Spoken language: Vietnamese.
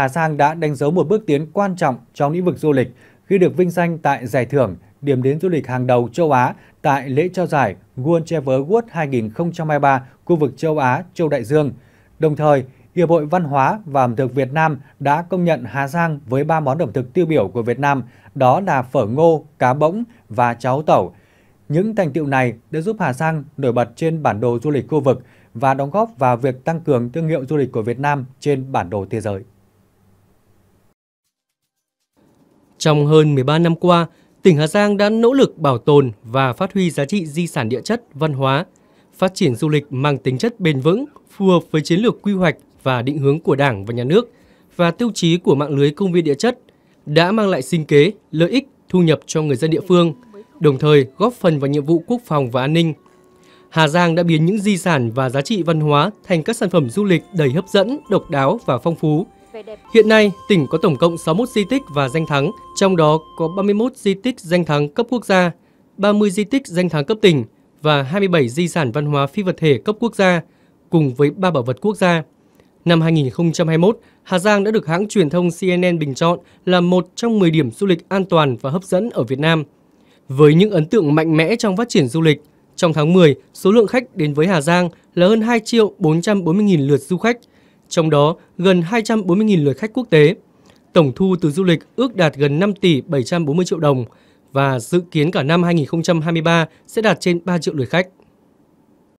Hà Giang đã đánh dấu một bước tiến quan trọng trong lĩnh vực du lịch khi được vinh danh tại giải thưởng điểm đến du lịch hàng đầu châu Á tại lễ trao giải World Travel Award 2023 khu vực châu Á, châu Đại Dương. Đồng thời, Hiệp hội Văn hóa và ẩm thực Việt Nam đã công nhận Hà Giang với ba món ẩm thực tiêu biểu của Việt Nam, đó là phở ngô, cá bỗng và cháo tẩu. Những thành tiệu này đã giúp Hà Giang nổi bật trên bản đồ du lịch khu vực và đóng góp vào việc tăng cường thương hiệu du lịch của Việt Nam trên bản đồ thế giới. Trong hơn 13 năm qua, tỉnh Hà Giang đã nỗ lực bảo tồn và phát huy giá trị di sản địa chất, văn hóa, phát triển du lịch mang tính chất bền vững, phù hợp với chiến lược quy hoạch và định hướng của Đảng và Nhà nước và tiêu chí của mạng lưới công viên địa chất đã mang lại sinh kế, lợi ích, thu nhập cho người dân địa phương, đồng thời góp phần vào nhiệm vụ quốc phòng và an ninh. Hà Giang đã biến những di sản và giá trị văn hóa thành các sản phẩm du lịch đầy hấp dẫn, độc đáo và phong phú – Hiện nay, tỉnh có tổng cộng 61 di tích và danh thắng, trong đó có 31 di tích danh thắng cấp quốc gia, 30 di tích danh thắng cấp tỉnh và 27 di sản văn hóa phi vật thể cấp quốc gia, cùng với ba bảo vật quốc gia. Năm 2021, Hà Giang đã được hãng truyền thông CNN bình chọn là một trong 10 điểm du lịch an toàn và hấp dẫn ở Việt Nam. Với những ấn tượng mạnh mẽ trong phát triển du lịch, trong tháng 10, số lượng khách đến với Hà Giang là hơn 2 triệu 440 nghìn lượt du khách – trong đó gần 240.000 lượt khách quốc tế. Tổng thu từ du lịch ước đạt gần 5 tỷ 740 triệu đồng và dự kiến cả năm 2023 sẽ đạt trên 3 triệu lượt khách.